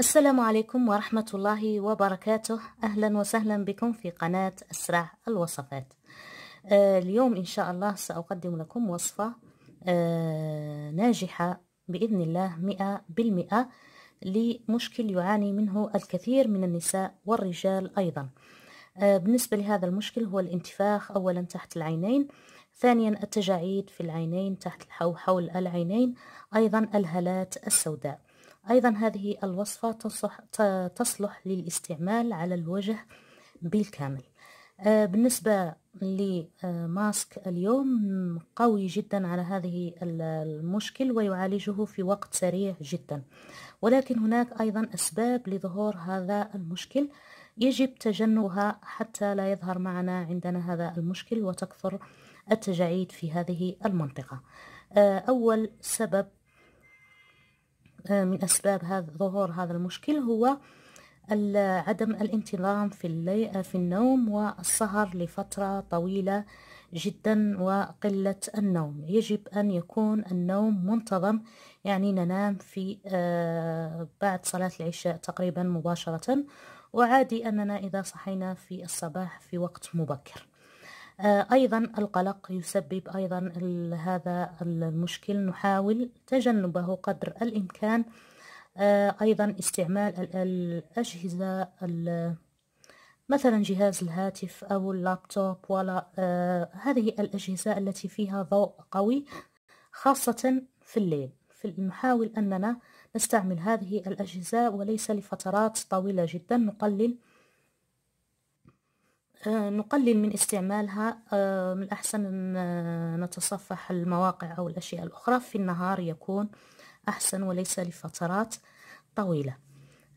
السلام عليكم ورحمة الله وبركاته أهلا وسهلا بكم في قناة أسرع الوصفات آه، اليوم إن شاء الله سأقدم لكم وصفة آه، ناجحة بإذن الله مئة بالمئة لمشكل يعاني منه الكثير من النساء والرجال أيضا آه، بالنسبة لهذا المشكل هو الانتفاخ أولا تحت العينين ثانيا التجاعيد في العينين تحت حول العينين أيضا الهالات السوداء أيضا هذه الوصفة تصلح للاستعمال على الوجه بالكامل آه، بالنسبة لماسك اليوم قوي جدا على هذه المشكل ويعالجه في وقت سريع جدا ولكن هناك أيضا أسباب لظهور هذا المشكل يجب تجنبها حتى لا يظهر معنا عندنا هذا المشكل وتكثر التجاعيد في هذه المنطقة آه، أول سبب من أسباب هذا ظهور هذا المشكل هو عدم الانتظام في, في النوم والسهر لفترة طويلة جدا وقلة النوم يجب أن يكون النوم منتظم يعني ننام في آه، بعد صلاة العشاء تقريبا مباشرة وعادي أننا إذا صحينا في الصباح في وقت مبكر آه، أيضا القلق يسبب أيضا هذا المشكل نحاول تجنبه قدر الإمكان آه، أيضا استعمال الأجهزة مثلا جهاز الهاتف أو اللابتوب ولا آه، هذه الأجهزة التي فيها ضوء قوي خاصة في الليل نحاول أننا نستعمل هذه الأجهزة وليس لفترات طويلة جدا نقلل آه، نقلل من استعمالها آه، من الأحسن أن نتصفح المواقع أو الأشياء الأخرى في النهار يكون أحسن وليس لفترات طويلة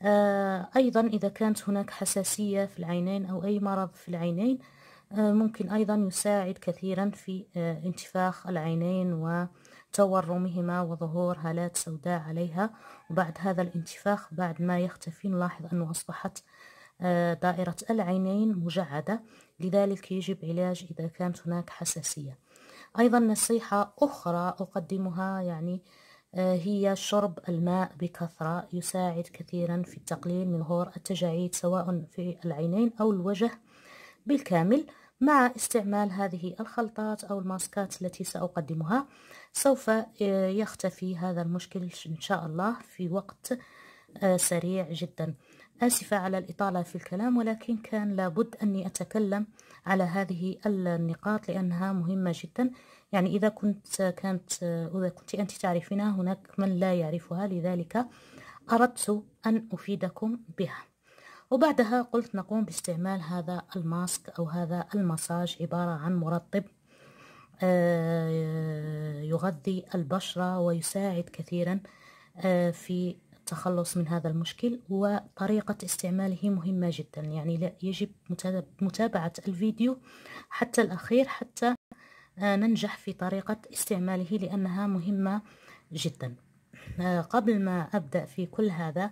آه، أيضا إذا كانت هناك حساسية في العينين أو أي مرض في العينين ممكن أيضا يساعد كثيرا في انتفاخ العينين وتورمهما وظهور هالات سوداء عليها وبعد هذا الانتفاخ بعد ما يختفي نلاحظ أنه أصبحت آه، دائرة العينين مجعدة لذلك يجب علاج إذا كانت هناك حساسية أيضا نصيحة أخرى أقدمها يعني آه، هي شرب الماء بكثرة يساعد كثيرا في التقليل من ظهور التجاعيد سواء في العينين أو الوجه بالكامل مع استعمال هذه الخلطات أو الماسكات التي سأقدمها سوف آه، يختفي هذا المشكل إن شاء الله في وقت سريع جداً آسفة على الإطالة في الكلام ولكن كان لابد أني أتكلم على هذه النقاط لأنها مهمة جدا يعني إذا كنت كانت إذا كنت أنت تعرفينها هناك من لا يعرفها لذلك أردت أن أفيدكم بها وبعدها قلت نقوم باستعمال هذا الماسك أو هذا المساج عبارة عن مرطب آه، يغذي البشرة ويساعد كثيرا آه، في التخلص من هذا المشكل وطريقة استعماله مهمة جدا يعني يجب متابعة الفيديو حتى الأخير حتى آه، ننجح في طريقة استعماله لأنها مهمة جدا آه، قبل ما أبدأ في كل هذا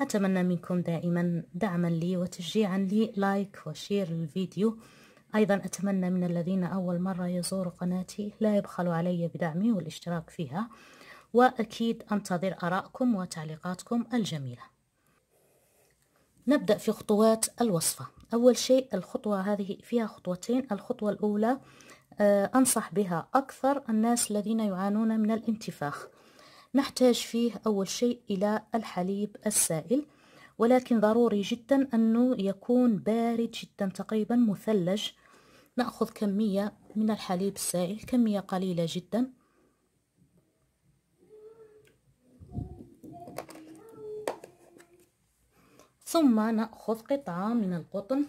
أتمنى منكم دائما دعما لي وتشجيعا لي لايك وشير الفيديو أيضا أتمنى من الذين أول مرة يزوروا قناتي لا يبخلوا علي بدعمي والاشتراك فيها وأكيد أنتظر أراءكم وتعليقاتكم الجميلة نبدأ في خطوات الوصفة أول شيء الخطوة هذه فيها خطوتين الخطوة الأولى آه، أنصح بها أكثر الناس الذين يعانون من الانتفاخ نحتاج فيه أول شيء إلى الحليب السائل ولكن ضروري جدا أنه يكون بارد جدا تقريبا مثلج نأخذ كمية من الحليب السائل كمية قليلة جدا ثم نأخذ قطعة من القطن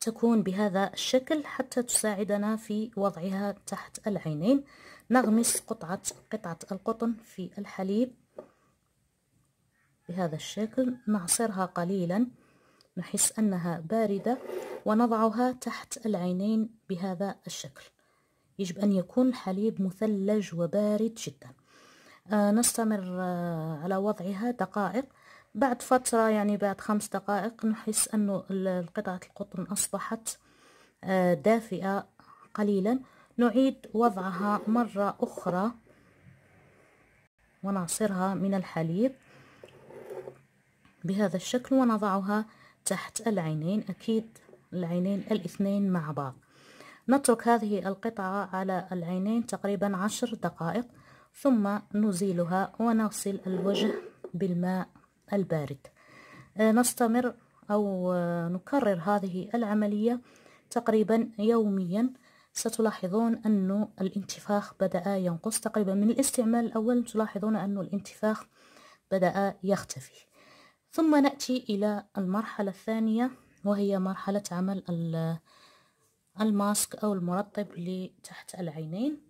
تكون بهذا الشكل حتى تساعدنا في وضعها تحت العينين نغمس قطعة قطعة القطن في الحليب بهذا الشكل نعصرها قليلا نحس أنها باردة ونضعها تحت العينين بهذا الشكل يجب أن يكون حليب مثلج وبارد جدا آه نستمر آه على وضعها دقائق بعد فترة يعني بعد خمس دقائق نحس أنه قطعة القطن أصبحت آه دافئة قليلا نعيد وضعها مرة أخرى ونعصرها من الحليب بهذا الشكل ونضعها تحت العينين أكيد العينين الاثنين مع بعض نترك هذه القطعة على العينين تقريبا عشر دقائق ثم نزيلها ونغسل الوجه بالماء البارد آه، نستمر أو آه، نكرر هذه العملية تقريبا يوميا ستلاحظون أن الانتفاخ بدأ ينقص تقريبا من الاستعمال الأول تلاحظون أن الانتفاخ بدأ يختفي ثم نأتي إلى المرحلة الثانية وهي مرحلة عمل الماسك او المرطب اللي تحت العينين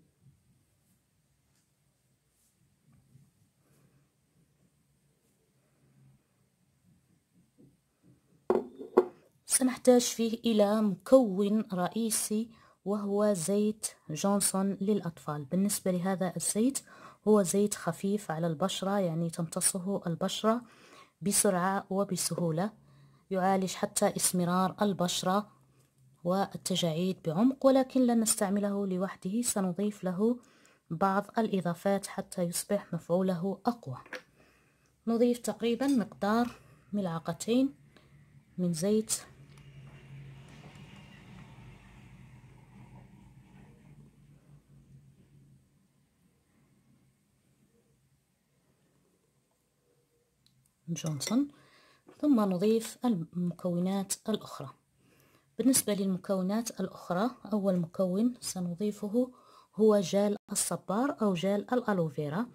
سنحتاج فيه الى مكون رئيسي وهو زيت جونسون للاطفال بالنسبه لهذا الزيت هو زيت خفيف على البشره يعني تمتصه البشره بسرعه وبسهوله يعالج حتى اسمرار البشره والتجاعيد بعمق ولكن لن نستعمله لوحده سنضيف له بعض الإضافات حتى يصبح مفعوله أقوى نضيف تقريبا مقدار ملعقتين من زيت جونسون ثم نضيف المكونات الأخرى بالنسبة للمكونات الأخرى أول مكون سنضيفه هو جال الصبار أو جال الألوفيرا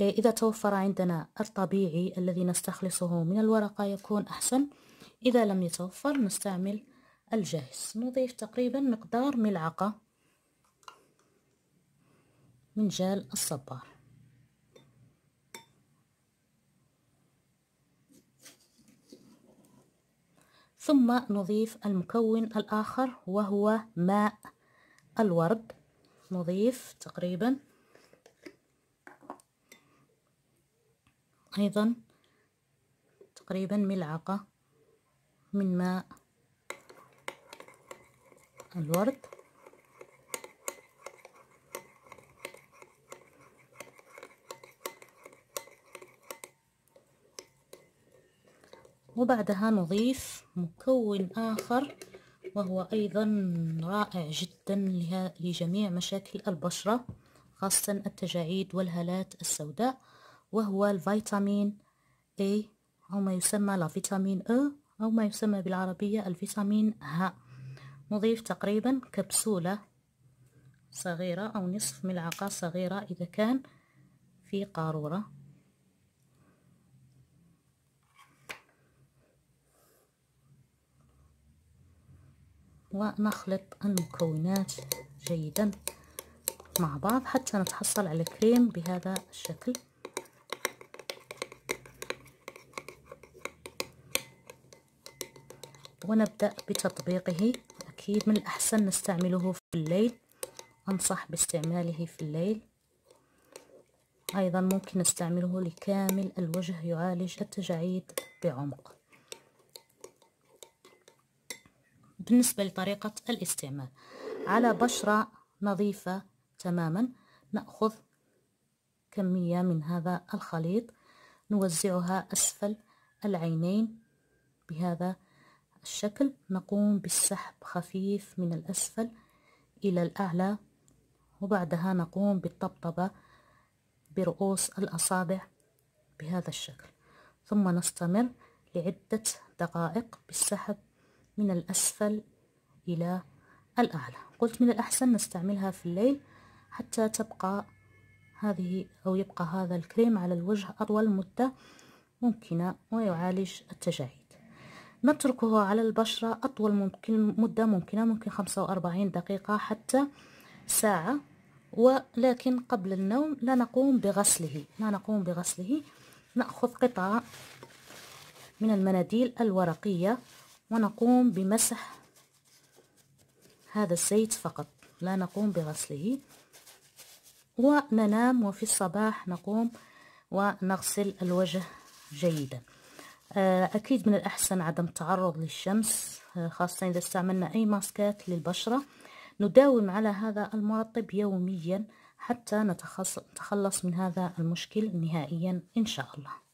إيه، إذا توفر عندنا الطبيعي الذي نستخلصه من الورقة يكون أحسن إذا لم يتوفر نستعمل الجاهز نضيف تقريبا مقدار ملعقة من جال الصبار ثم نضيف المكون الآخر وهو ماء الورد نضيف تقريبا أيضا تقريبا ملعقة من ماء الورد وبعدها نضيف مكون آخر وهو أيضا رائع جدا لجميع مشاكل البشرة خاصة التجاعيد والهالات السوداء وهو الفيتامين A أو ما يسمى لا فيتامين أو e، أو ما يسمى بالعربية الفيتامين ه نضيف تقريبا كبسولة صغيرة أو نصف ملعقة صغيرة إذا كان في قارورة ونخلط المكونات جيدا مع بعض حتى نتحصل على كريم بهذا الشكل ونبدأ بتطبيقه أكيد من الأحسن نستعمله في الليل أنصح باستعماله في الليل أيضا ممكن نستعمله لكامل الوجه يعالج التجاعيد بعمق بالنسبة لطريقة الاستعمال على بشرة نظيفة تماما نأخذ كمية من هذا الخليط نوزعها أسفل العينين بهذا الشكل نقوم بالسحب خفيف من الأسفل إلى الأعلى وبعدها نقوم بالطبطبة برؤوس الأصابع بهذا الشكل ثم نستمر لعدة دقائق بالسحب من الأسفل إلى الأعلى قلت من الأحسن نستعملها في الليل حتى تبقى هذه أو يبقى هذا الكريم على الوجه أطول مدة ممكنة ويعالج التجاعيد نتركه على البشرة أطول ممكن مدة ممكنة ممكن 45 دقيقة حتى ساعة ولكن قبل النوم لا نقوم بغسله لا نقوم بغسله نأخذ قطعة من المناديل الورقية ونقوم بمسح هذا الزيت فقط لا نقوم بغسله وننام وفي الصباح نقوم ونغسل الوجه جيدا آه، أكيد من الأحسن عدم التعرض للشمس آه، خاصة إذا استعملنا أي ماسكات للبشرة نداوم على هذا المرطب يوميا حتى نتخلص من هذا المشكل نهائيا إن شاء الله